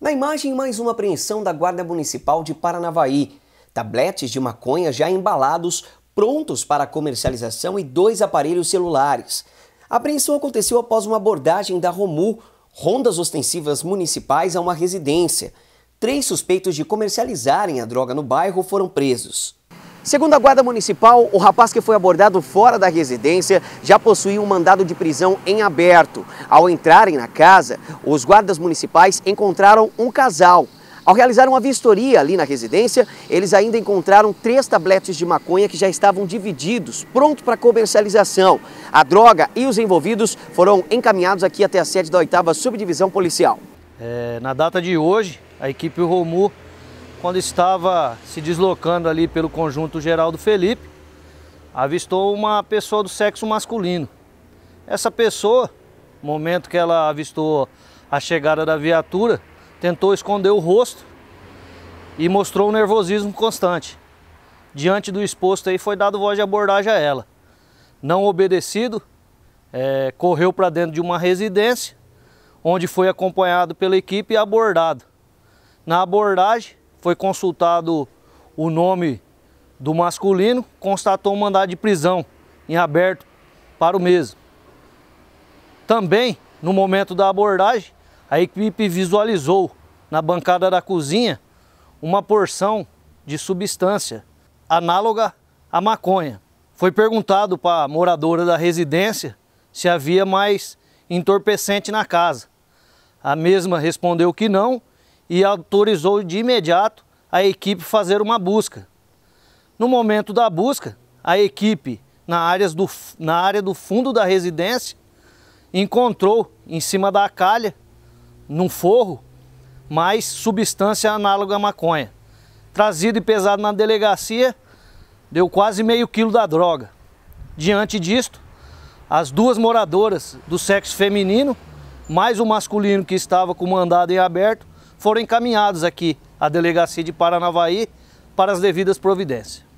Na imagem, mais uma apreensão da Guarda Municipal de Paranavaí. Tabletes de maconha já embalados, prontos para comercialização e dois aparelhos celulares. A apreensão aconteceu após uma abordagem da Romu, rondas ostensivas municipais a uma residência. Três suspeitos de comercializarem a droga no bairro foram presos. Segundo a Guarda Municipal, o rapaz que foi abordado fora da residência já possuía um mandado de prisão em aberto. Ao entrarem na casa, os guardas municipais encontraram um casal. Ao realizar uma vistoria ali na residência, eles ainda encontraram três tabletes de maconha que já estavam divididos, pronto para comercialização. A droga e os envolvidos foram encaminhados aqui até a sede da 8 Subdivisão Policial. É, na data de hoje, a equipe Romu quando estava se deslocando ali pelo conjunto Geraldo Felipe, avistou uma pessoa do sexo masculino. Essa pessoa, no momento que ela avistou a chegada da viatura, tentou esconder o rosto e mostrou um nervosismo constante. Diante do exposto aí foi dado voz de abordagem a ela. Não obedecido, é, correu para dentro de uma residência, onde foi acompanhado pela equipe e abordado. Na abordagem, foi consultado o nome do masculino, constatou um mandado de prisão em aberto para o mesmo. Também, no momento da abordagem, a equipe visualizou na bancada da cozinha uma porção de substância análoga à maconha. Foi perguntado para a moradora da residência se havia mais entorpecente na casa. A mesma respondeu que não e autorizou de imediato a equipe fazer uma busca. No momento da busca, a equipe na área do, na área do fundo da residência encontrou em cima da calha, num forro, mais substância análoga à maconha. Trazido e pesado na delegacia, deu quase meio quilo da droga. Diante disto, as duas moradoras do sexo feminino, mais o masculino que estava com o mandado em aberto, foram encaminhados aqui à Delegacia de Paranavaí para as devidas providências.